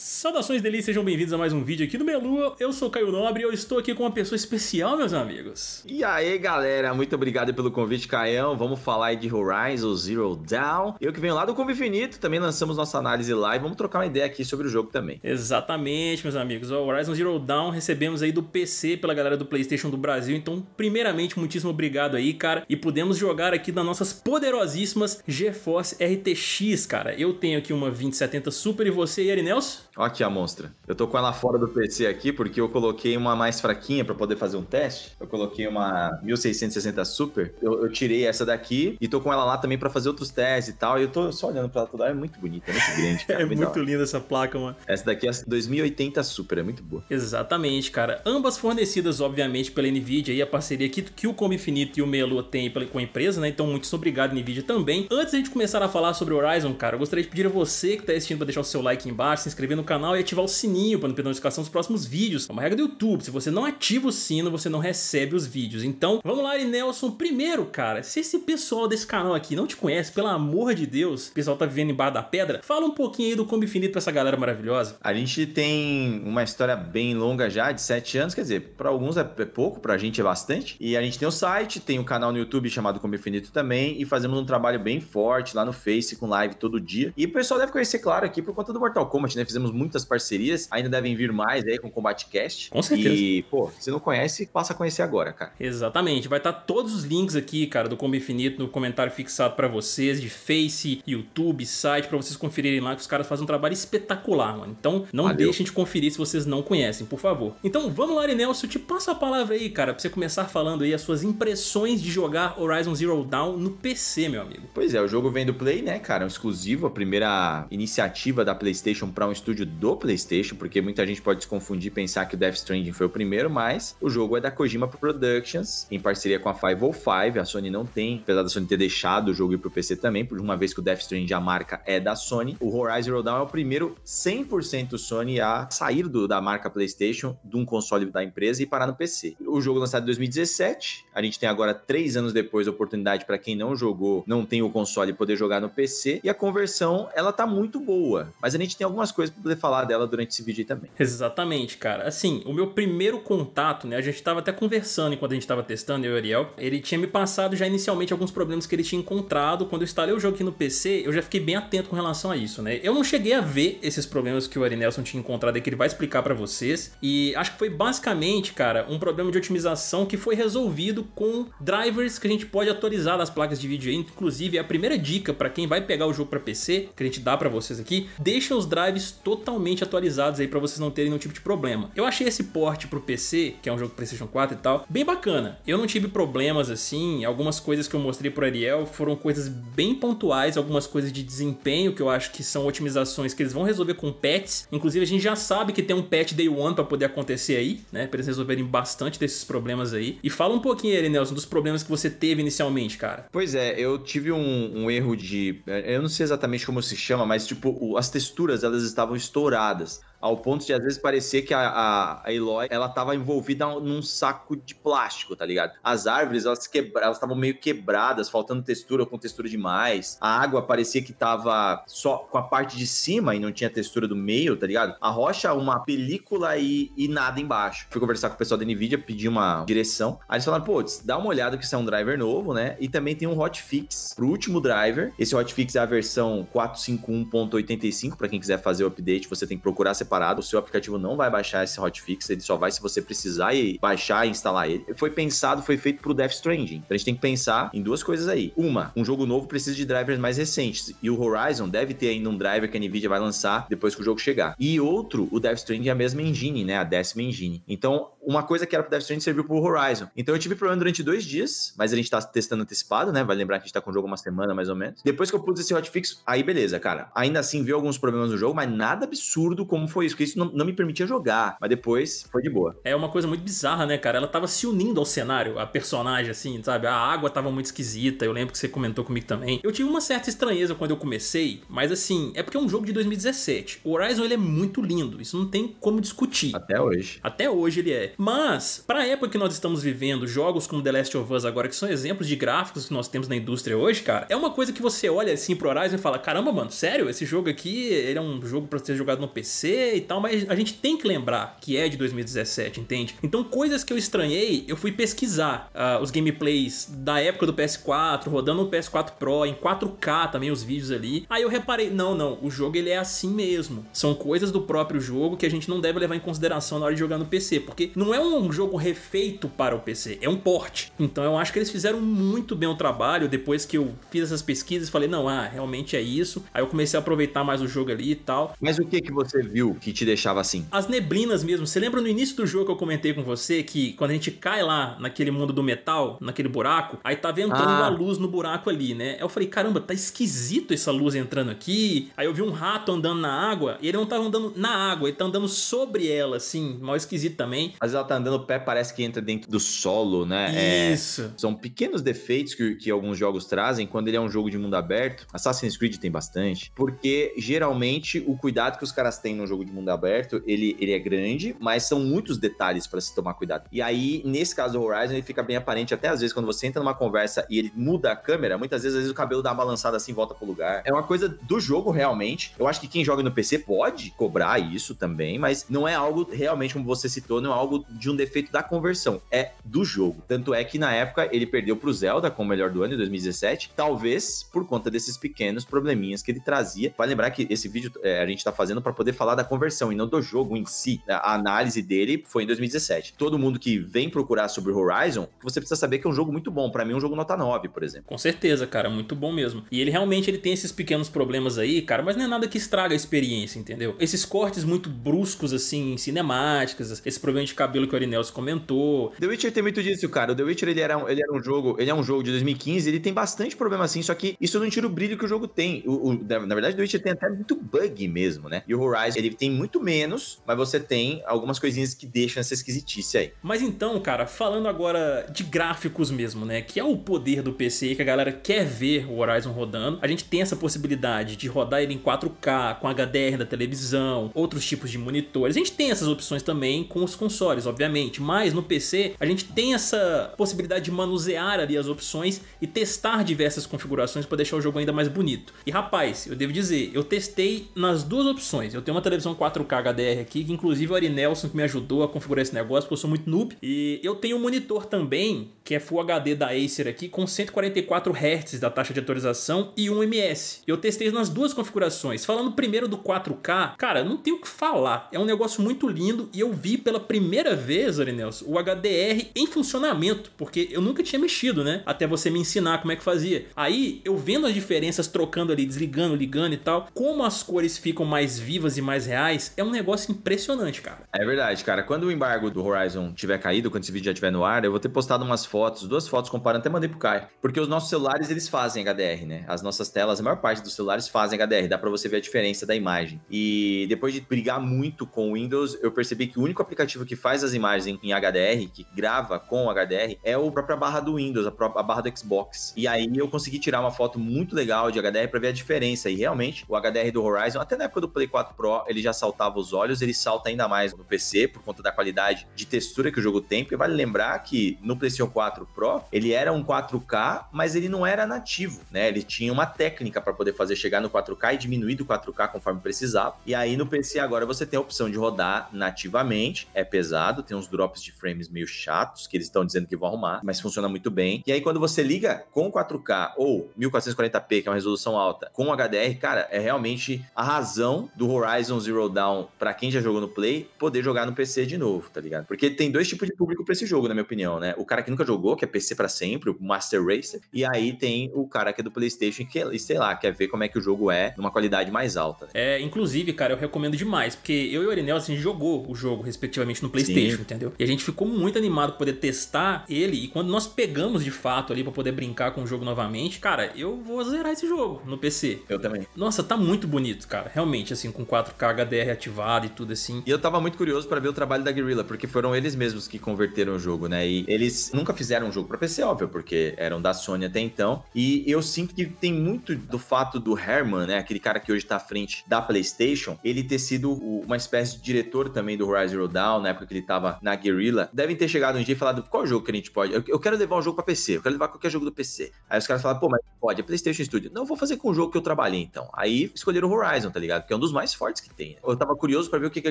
Saudações delícias, sejam bem-vindos a mais um vídeo aqui do Melua. Eu sou Caio Nobre e eu estou aqui com uma pessoa especial, meus amigos. E aí, galera, muito obrigado pelo convite, Caião. Vamos falar de Horizon Zero Dawn. Eu que venho lá do Combo Infinito, também lançamos nossa análise lá e vamos trocar uma ideia aqui sobre o jogo também. Exatamente, meus amigos. O Horizon Zero Dawn recebemos aí do PC pela galera do PlayStation do Brasil. Então, primeiramente, muitíssimo obrigado aí, cara. E pudemos jogar aqui nas nossas poderosíssimas GeForce RTX, cara. Eu tenho aqui uma 2070 Super e você, Eri Nelson? Olha aqui a monstra. Eu tô com ela fora do PC aqui porque eu coloquei uma mais fraquinha para poder fazer um teste. Eu coloquei uma 1660 Super. Eu, eu, tirei essa daqui e tô com ela lá também para fazer outros testes e tal. E eu tô só olhando pra ela toda. É muito bonita, é muito grande. Cara, é muito, muito linda essa placa, mano. Essa daqui é a 2080 Super. É muito boa. Exatamente, cara. Ambas fornecidas, obviamente, pela NVIDIA e a parceria que, que o Como Infinito e o Melua têm com a empresa, né? Então, muito obrigado, NVIDIA, também. Antes de a gente começar a falar sobre o Horizon, cara, eu gostaria de pedir a você que tá assistindo pra deixar o seu like embaixo, se inscrever no canal e ativar o sininho para não perder notificação dos próximos vídeos. É uma regra do YouTube, se você não ativa o sino, você não recebe os vídeos. Então, vamos lá, Nelson. Primeiro, cara, se esse pessoal desse canal aqui não te conhece, pelo amor de Deus, o pessoal tá vivendo embaixo da pedra, fala um pouquinho aí do Combo Infinito pra essa galera maravilhosa. A gente tem uma história bem longa já, de sete anos, quer dizer, para alguns é, é pouco, pra gente é bastante. E a gente tem o um site, tem o um canal no YouTube chamado Combo Infinito também, e fazemos um trabalho bem forte lá no Face, com live todo dia. E o pessoal deve conhecer, claro, aqui por conta do Mortal Kombat, né? Fizemos temos muitas parcerias, ainda devem vir mais aí com o Cast. Com certeza. E, pô, se não conhece, passa a conhecer agora, cara. Exatamente. Vai estar tá todos os links aqui, cara, do Combo Infinito no comentário fixado para vocês, de Face, YouTube, site, para vocês conferirem lá, que os caras fazem um trabalho espetacular, mano. Então, não Valeu. deixem de conferir se vocês não conhecem, por favor. Então, vamos lá, Nelson, eu te passo a palavra aí, cara, pra você começar falando aí as suas impressões de jogar Horizon Zero Dawn no PC, meu amigo. Pois é, o jogo vem do Play, né, cara? É um exclusivo, a primeira iniciativa da PlayStation para um estúdio estúdio do PlayStation, porque muita gente pode se confundir e pensar que o Death Stranding foi o primeiro, mas o jogo é da Kojima Productions, em parceria com a 505. A Sony não tem, apesar da Sony ter deixado o jogo ir pro PC também, por uma vez que o Death Stranding, a marca é da Sony. O Horizon Zero Dawn é o primeiro 100% Sony a sair do, da marca PlayStation, de um console da empresa e parar no PC. O jogo lançado em 2017, a gente tem agora três anos depois a oportunidade para quem não jogou, não tem o console, poder jogar no PC. E a conversão, ela tá muito boa, mas a gente tem algumas coisas pro poder falar dela durante esse vídeo aí também. Exatamente, cara. Assim, o meu primeiro contato, né? A gente tava até conversando enquanto a gente tava testando, eu e o Ariel. Ele tinha me passado já inicialmente alguns problemas que ele tinha encontrado. Quando eu instalei o jogo aqui no PC, eu já fiquei bem atento com relação a isso, né? Eu não cheguei a ver esses problemas que o Ari Nelson tinha encontrado e que ele vai explicar para vocês. E acho que foi basicamente, cara, um problema de otimização que foi resolvido com drivers que a gente pode atualizar das placas de vídeo. Inclusive, a primeira dica para quem vai pegar o jogo para PC, que a gente dá para vocês aqui, deixa os drives totalmente totalmente atualizados aí para vocês não terem nenhum tipo de problema. Eu achei esse porte pro PC, que é um jogo PlayStation 4 e tal, bem bacana. Eu não tive problemas assim, algumas coisas que eu mostrei pro Ariel foram coisas bem pontuais, algumas coisas de desempenho que eu acho que são otimizações que eles vão resolver com patches. Inclusive a gente já sabe que tem um patch day one para poder acontecer aí, né, para eles resolverem bastante desses problemas aí. E fala um pouquinho aí, Nelson, dos problemas que você teve inicialmente, cara. Pois é, eu tive um, um erro de, eu não sei exatamente como se chama, mas tipo, as texturas elas estavam estouradas ao ponto de às vezes parecer que a, a, a Eloy ela estava envolvida num saco de plástico, tá ligado? As árvores elas quebra, elas estavam meio quebradas, faltando textura com textura demais. A água parecia que estava só com a parte de cima e não tinha textura do meio, tá ligado? A rocha uma película e, e nada embaixo. Fui conversar com o pessoal da Nvidia, pedi uma direção. Aí eles falaram, pô, dá uma olhada que isso é um driver novo, né? E também tem um hotfix pro último driver. Esse hotfix é a versão 451.85 para quem quiser fazer o update, você tem que procurar separado separado, o seu aplicativo não vai baixar esse hotfix, ele só vai se você precisar e baixar e instalar ele. Foi pensado, foi feito pro Death Stranding. Então a gente tem que pensar em duas coisas aí. Uma, um jogo novo precisa de drivers mais recentes, e o Horizon deve ter ainda um driver que a Nvidia vai lançar depois que o jogo chegar. E outro, o Death Stranding é a mesma engine, né? A décima engine. Então, uma coisa que era pro Death Stranding serviu pro Horizon. Então eu tive problema durante dois dias, mas a gente tá testando antecipado, né? Vai vale lembrar que a gente tá com o jogo uma semana mais ou menos. Depois que eu pus esse hotfix, aí beleza, cara. Ainda assim, viu alguns problemas no jogo, mas nada absurdo como foi isso, porque isso não, não me permitia jogar. Mas depois foi de boa. É uma coisa muito bizarra, né, cara? Ela tava se unindo ao cenário, a personagem, assim, sabe? A água tava muito esquisita. Eu lembro que você comentou comigo também. Eu tive uma certa estranheza quando eu comecei, mas assim, é porque é um jogo de 2017. O Horizon ele é muito lindo, isso não tem como discutir. Até hoje. Até hoje ele é. Mas, para a época que nós estamos vivendo, jogos como The Last of Us agora, que são exemplos de gráficos que nós temos na indústria hoje, cara, é uma coisa que você olha assim pro Horizon e fala: caramba, mano, sério, esse jogo aqui ele é um jogo para ser jogado no PC e tal, mas a gente tem que lembrar que é de 2017, entende? Então, coisas que eu estranhei, eu fui pesquisar uh, os gameplays da época do PS4, rodando no PS4 Pro, em 4K também os vídeos ali. Aí eu reparei: não, não, o jogo ele é assim mesmo. São coisas do próprio jogo que a gente não deve levar em consideração na hora de jogar no PC, porque não não é um jogo refeito para o PC, é um porte. Então eu acho que eles fizeram muito bem o trabalho depois que eu fiz essas pesquisas e falei, não, ah, realmente é isso. Aí eu comecei a aproveitar mais o jogo ali e tal. Mas o que que você viu que te deixava assim? As neblinas mesmo. Você lembra no início do jogo que eu comentei com você que quando a gente cai lá naquele mundo do metal, naquele buraco, aí tava tá entrando ah. uma luz no buraco ali, né? Eu falei, caramba, tá esquisito essa luz entrando aqui. Aí eu vi um rato andando na água e ele não tava andando na água, ele tá andando sobre ela, assim, mal esquisito também às vezes ela tá andando, o pé parece que entra dentro do solo, né? É, isso. É, são pequenos defeitos que, que alguns jogos trazem quando ele é um jogo de mundo aberto. Assassin's Creed tem bastante, porque geralmente o cuidado que os caras têm num jogo de mundo aberto, ele, ele é grande, mas são muitos detalhes para se tomar cuidado. E aí, nesse caso do Horizon, ele fica bem aparente até às vezes quando você entra numa conversa e ele muda a câmera, muitas vezes, às vezes o cabelo dá uma balançada assim, volta pro lugar. É uma coisa do jogo realmente. Eu acho que quem joga no PC pode cobrar isso também, mas não é algo realmente como você citou, não é algo de um defeito da conversão, é do jogo. Tanto é que na época ele perdeu para o Zelda como melhor do ano em 2017, talvez por conta desses pequenos probleminhas que ele trazia. Vai lembrar que esse vídeo é, a gente está fazendo para poder falar da conversão e não do jogo em si. A análise dele foi em 2017. Todo mundo que vem procurar sobre Horizon, você precisa saber que é um jogo muito bom. Para mim, é um jogo nota 9, por exemplo. Com certeza, cara, muito bom mesmo. E ele realmente ele tem esses pequenos problemas aí, cara, mas não é nada que estraga a experiência, entendeu? Esses cortes muito bruscos assim em cinemáticas, esse problema de cabeça cabelo que o Arinels comentou. The Witcher tem muito disso, cara. O The Witcher ele era, um, ele era um jogo, ele é um jogo de 2015, ele tem bastante problema assim, só que isso não tira o brilho que o jogo tem. O, o, na verdade, o The Witcher tem até muito bug mesmo, né? E o Horizon, ele tem muito menos, mas você tem algumas coisinhas que deixam essa esquisitice aí. Mas então, cara, falando agora de gráficos mesmo, né? Que é o poder do PC que a galera quer ver o Horizon rodando. A gente tem essa possibilidade de rodar ele em 4K, com HDR da televisão, outros tipos de monitores. A gente tem essas opções também com os consoles melhores, obviamente, mas no PC a gente tem essa possibilidade de manusear ali as opções e testar diversas configurações para deixar o jogo ainda mais bonito. E rapaz, eu devo dizer, eu testei nas duas opções. Eu tenho uma televisão 4K HDR aqui, que inclusive o Ari Nelson que me ajudou a configurar esse negócio, porque eu sou muito noob. E eu tenho um monitor também, que é Full HD da Acer aqui, com 144 Hz da taxa de atualização e 1 ms. Eu testei nas duas configurações. Falando primeiro do 4K, cara, não tenho o que falar. É um negócio muito lindo e eu vi pela primeira primeira vez, Arinels, o HDR em funcionamento, porque eu nunca tinha mexido, né? Até você me ensinar como é que fazia. Aí eu vendo as diferenças, trocando ali, desligando, ligando e tal, como as cores ficam mais vivas e mais reais, é um negócio impressionante, cara. É verdade, cara. Quando o embargo do Horizon tiver caído, quando esse vídeo já estiver no ar, eu vou ter postado umas fotos, duas fotos comparando, até mandei pro Kai Porque os nossos celulares, eles fazem HDR, né? As nossas telas, a maior parte dos celulares fazem HDR, dá para você ver a diferença da imagem. E depois de brigar muito com o Windows, eu percebi que o único aplicativo que faz faz as imagens em, em HDR, que grava com HDR, é a própria barra do Windows, a, própria, a barra do Xbox. E aí eu consegui tirar uma foto muito legal de HDR para ver a diferença. E realmente, o HDR do Horizon, até na época do Play 4 Pro, ele já saltava os olhos, ele salta ainda mais no PC por conta da qualidade de textura que o jogo tem, porque vale lembrar que no PlayStation 4 Pro, ele era um 4K, mas ele não era nativo, né? Ele tinha uma técnica para poder fazer chegar no 4K e diminuir do 4K conforme precisava. E aí no PC agora você tem a opção de rodar nativamente, é pesado pesado, tem uns drops de frames meio chatos que eles estão dizendo que vão arrumar, mas funciona muito bem. E aí quando você liga com 4K ou 1440p, que é uma resolução alta, com HDR, cara, é realmente a razão do Horizon Zero Dawn para quem já jogou no Play poder jogar no PC de novo, tá ligado? Porque tem dois tipos de público para esse jogo, na minha opinião, né? O cara que nunca jogou, que é PC para sempre, o Master Racer, e aí tem o cara que é do PlayStation que, sei lá, quer ver como é que o jogo é numa qualidade mais alta. Né? É, inclusive, cara, eu recomendo demais, porque eu e o Orinel, assim, jogou o jogo, respectivamente, no PlayStation entendeu? E a gente ficou muito animado pra poder testar ele. E quando nós pegamos de fato ali pra poder brincar com o jogo novamente, cara, eu vou zerar esse jogo no PC. Eu também. Nossa, tá muito bonito, cara. Realmente, assim, com 4K HDR ativado e tudo assim. E eu tava muito curioso para ver o trabalho da Guerrilla, porque foram eles mesmos que converteram o jogo, né? E eles nunca fizeram um jogo pra PC, óbvio, porque eram da Sony até então. E eu sinto que tem muito do fato do Herman, né? Aquele cara que hoje tá à frente da PlayStation, ele ter sido uma espécie de diretor também do Horizon Zero Dawn, na época que ele tava na Guerrilla, devem ter chegado um dia e falado: qual jogo que a gente pode? Eu, eu quero levar um jogo pra PC, eu quero levar qualquer jogo do PC. Aí os caras falaram: pô, mas Pode, é PlayStation Studio. Não vou fazer com o jogo que eu trabalhei, então. Aí escolheram o Horizon, tá ligado? Que é um dos mais fortes que tem. Eu tava curioso para ver o que a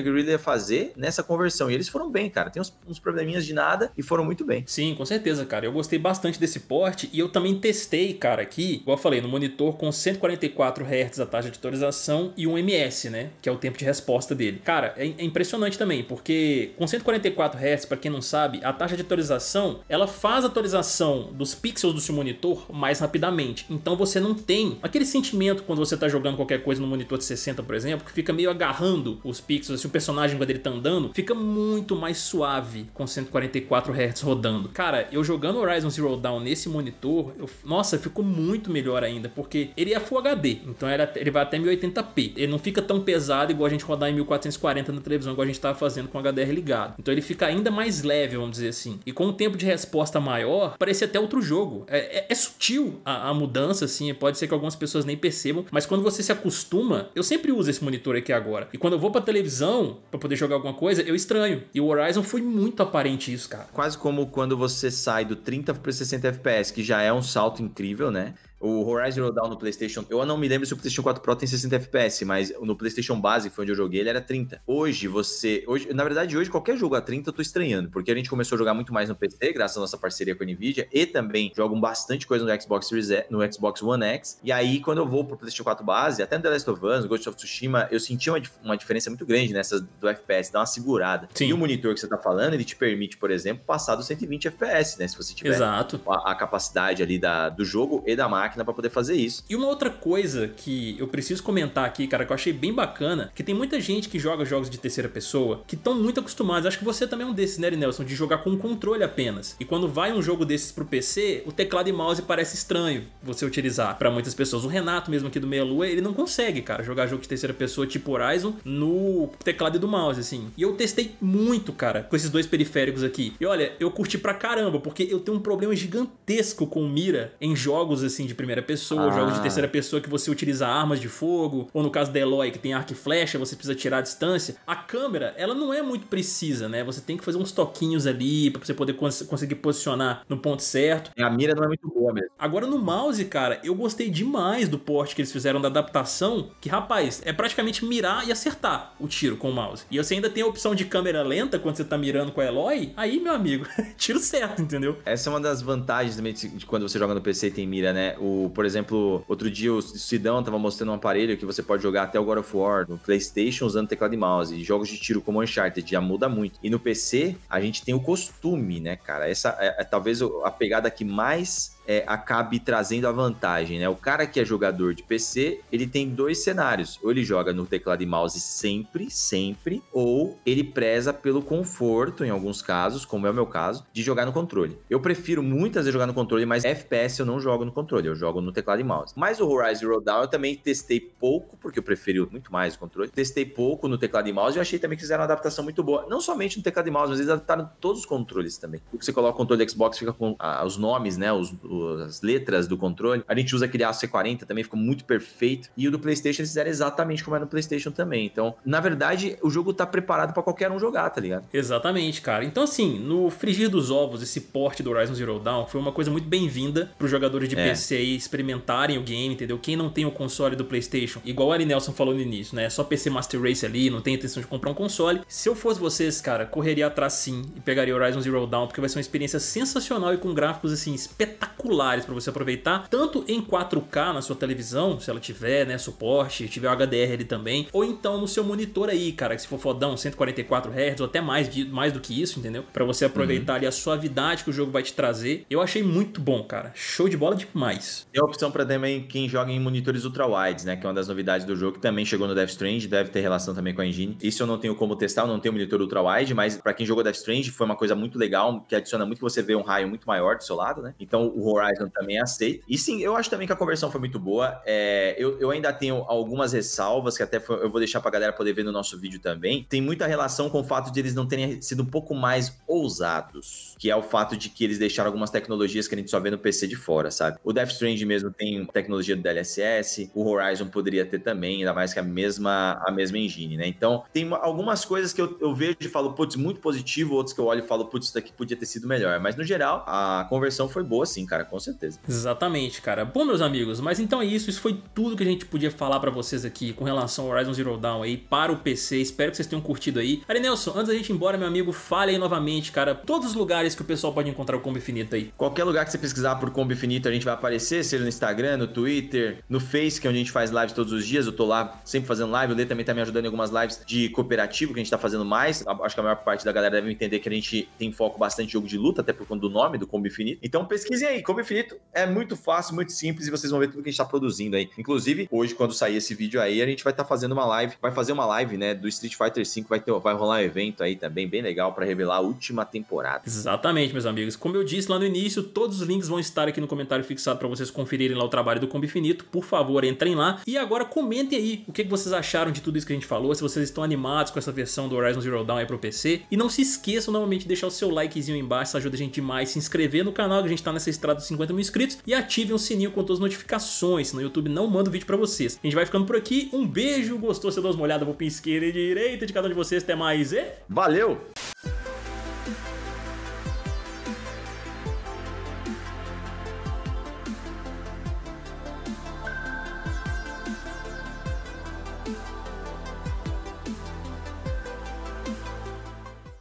Guerrilla ia fazer nessa conversão. E eles foram bem, cara. Tem uns, uns, probleminhas de nada e foram muito bem. Sim, com certeza, cara. Eu gostei bastante desse porte e eu também testei, cara, aqui, igual eu falei, no monitor com 144 Hz a taxa de atualização e um ms, né? Que é o tempo de resposta dele. Cara, é, é impressionante também, porque com 144 Hz, para quem não sabe, a taxa de atualização, ela faz a atualização dos pixels do seu monitor mais rapidamente. Então você não tem aquele sentimento quando você está jogando qualquer coisa no monitor de 60, por exemplo, que fica meio agarrando os pixels, assim, o personagem quando ele tá andando, fica muito mais suave com 144 Hz rodando. Cara, eu jogando Horizon Zero Dawn nesse monitor, eu, nossa, ficou muito melhor ainda, porque ele é Full HD, então ele vai até 1080p. Ele não fica tão pesado igual a gente rodar em 1440 na televisão, igual a gente estava tá fazendo com o HDR ligado. Então ele fica ainda mais leve, vamos dizer assim. E com um tempo de resposta maior, parece até outro jogo. É, é, é sutil a, a mudança mudança, assim, pode ser que algumas pessoas nem percebam, mas quando você se acostuma, eu sempre uso esse monitor aqui agora. E quando eu vou pra televisão para poder jogar alguma coisa, eu estranho. E o Horizon foi muito aparente isso, cara. Quase como quando você sai do 30 para 60 FPS, que já é um salto incrível, né? O Horizon Zero Dawn no PlayStation, eu não me lembro se o PlayStation 4 Pro tem 60 FPS, mas no PlayStation base, foi onde eu joguei, ele era 30. Hoje você, hoje, na verdade, hoje qualquer jogo a 30 eu tô estranhando, porque a gente começou a jogar muito mais no PC, graças à nossa parceria com a Nvidia, e também jogam bastante coisa no Xbox no Xbox One X. E aí quando eu vou pro PlayStation 4 base, até no The Last of Us, Ghost of Tsushima, eu senti uma, uma diferença muito grande nessas do FPS, dá uma segurada. Sim. E o monitor que você tá falando, ele te permite, por exemplo, passar dos 120 FPS, né, se você tiver Exato. A, a capacidade ali da, do jogo e da máquina máquina para poder fazer isso. E uma outra coisa que eu preciso comentar aqui, cara, que eu achei bem bacana, que tem muita gente que joga jogos de terceira pessoa que estão muito acostumados, acho que você também é um desses, né, Nelson, de jogar com controle apenas. E quando vai um jogo desses pro PC, o teclado e mouse parece estranho você utilizar para muitas pessoas. O Renato mesmo aqui do Meia Lua, ele não consegue, cara, jogar jogo de terceira pessoa tipo Horizon no teclado e do mouse, assim. E eu testei muito, cara, com esses dois periféricos aqui. E olha, eu curti pra caramba, porque eu tenho um problema gigantesco com mira em jogos, assim, de primeira pessoa, ah. jogos de ah. terceira pessoa que você utiliza armas de fogo, ou no caso da Eloy, que tem arco e flecha, você precisa tirar a distância. A câmera, ela não é muito precisa, né? Você tem que fazer uns toquinhos ali para você poder cons conseguir posicionar no ponto certo. A mira não é muito boa mesmo. Agora no mouse, cara, eu gostei demais do porte que eles fizeram da adaptação, que rapaz, é praticamente mirar e acertar o tiro com o mouse. E você ainda tem a opção de câmera lenta quando você tá mirando com a Eloy, aí, meu amigo, tiro certo, entendeu? Essa é uma das vantagens também de quando você joga no PC e tem mira, né? O o, por exemplo, outro dia o Sidão tava mostrando um aparelho que você pode jogar até o God of War no PlayStation usando teclado e mouse. E jogos de tiro como Uncharted já muda muito. E no PC, a gente tem o costume, né, cara? Essa é, é talvez a pegada que mais é, acabe trazendo a vantagem, né? O cara que é jogador de PC, ele tem dois cenários. Ou ele joga no teclado e mouse sempre, sempre, ou ele preza pelo conforto, em alguns casos, como é o meu caso, de jogar no controle. Eu prefiro muitas vezes jogar no controle, mas FPS eu não jogo no controle, eu jogo no teclado e mouse. Mas o Horizon Zero Dawn eu também testei pouco, porque eu preferi muito mais o controle. Testei pouco no teclado e mouse e achei também que fizeram uma adaptação muito boa. Não somente no teclado e mouse, mas eles adaptaram todos os controles também. Porque você coloca o controle Xbox, fica com ah, os nomes, né? Os, os as letras do controle. A gente usa aquele aço C40 também, ficou muito perfeito. E o do PlayStation eles fizeram exatamente como é no PlayStation também. Então, na verdade, o jogo tá preparado para qualquer um jogar, tá ligado? Exatamente, cara. Então, assim, no frigir dos ovos, esse porte do Horizon Zero Dawn foi uma coisa muito bem-vinda pros jogadores de é. PC aí experimentarem o game, entendeu? Quem não tem o console do PlayStation, igual o Ari Nelson falou no início, né? É só PC Master Race ali, não tem intenção de comprar um console. Se eu fosse vocês, cara, correria atrás sim e pegaria Horizon Zero Dawn, porque vai ser uma experiência sensacional e com gráficos, assim, espetaculares espetaculares para você aproveitar, tanto em 4K na sua televisão, se ela tiver, né, suporte, tiver HDR ali também, ou então no seu monitor aí, cara, que se for fodão, 144 Hz ou até mais, de, mais do que isso, entendeu? Para você aproveitar uhum. ali a suavidade que o jogo vai te trazer. Eu achei muito bom, cara. Show de bola demais. Tem a opção para também quem joga em monitores ultra-wides, né, que é uma das novidades do jogo, que também chegou no Death Strange, deve ter relação também com a engine. Isso eu não tenho como testar, eu não tenho monitor ultra-wide, mas para quem jogou Death Strange foi uma coisa muito legal, que adiciona muito que você vê um raio muito maior do seu lado, né? Então o Horizon também aceita. E sim, eu acho também que a conversão foi muito boa. É, eu, eu, ainda tenho algumas ressalvas que até foi, eu vou deixar pra galera poder ver no nosso vídeo também. Tem muita relação com o fato de eles não terem sido um pouco mais ousados, que é o fato de que eles deixaram algumas tecnologias que a gente só vê no PC de fora, sabe? O Death Strange mesmo tem tecnologia do DLSS, o Horizon poderia ter também, ainda mais que a mesma, a mesma engine, né? Então, tem algumas coisas que eu, eu vejo e falo, putz, muito positivo, outros que eu olho e falo, putz, isso daqui podia ter sido melhor. Mas no geral, a conversão foi boa, sim, cara cara, com certeza. Exatamente, cara. Bom, meus amigos, mas então é isso. Isso foi tudo que a gente podia falar para vocês aqui com relação ao Horizon Zero Dawn aí para o PC. Espero que vocês tenham curtido aí. Ari Nelson, antes da gente ir embora, meu amigo, fale aí novamente, cara, todos os lugares que o pessoal pode encontrar o Combo Infinito aí. Qualquer lugar que você pesquisar por Combo Infinito, a gente vai aparecer, seja no Instagram, no Twitter, no Face, que é onde a gente faz lives todos os dias. Eu tô lá sempre fazendo live. O Lê também tá me ajudando em algumas lives de cooperativo que a gente tá fazendo mais. Acho que a maior parte da galera deve entender que a gente tem foco bastante em jogo de luta, até por conta do nome do Combo Infinito. Então pesquisem aí, como Infinito é muito fácil, muito simples e vocês vão ver tudo que a gente está produzindo aí. Inclusive, hoje, quando sair esse vídeo aí, a gente vai estar tá fazendo uma live, vai fazer uma live, né, do Street Fighter V, vai, ter, vai rolar um evento aí também bem legal para revelar a última temporada. Exatamente, meus amigos. Como eu disse lá no início, todos os links vão estar aqui no comentário fixado para vocês conferirem lá o trabalho do Combo Infinito. Por favor, entrem lá e agora comentem aí o que vocês acharam de tudo isso que a gente falou, se vocês estão animados com essa versão do Horizon Zero Dawn aí pro PC. E não se esqueçam novamente de deixar o seu likezinho embaixo, isso ajuda a gente demais, se inscrever no canal que a gente tá nessa estrada dos 50 mil inscritos e ativem o sininho com todas as notificações, senão o YouTube não manda o vídeo pra vocês. A gente vai ficando por aqui, um beijo, gostou, você dá uma olhada pro pin esquerda e direita de cada um de vocês, até mais e... Valeu!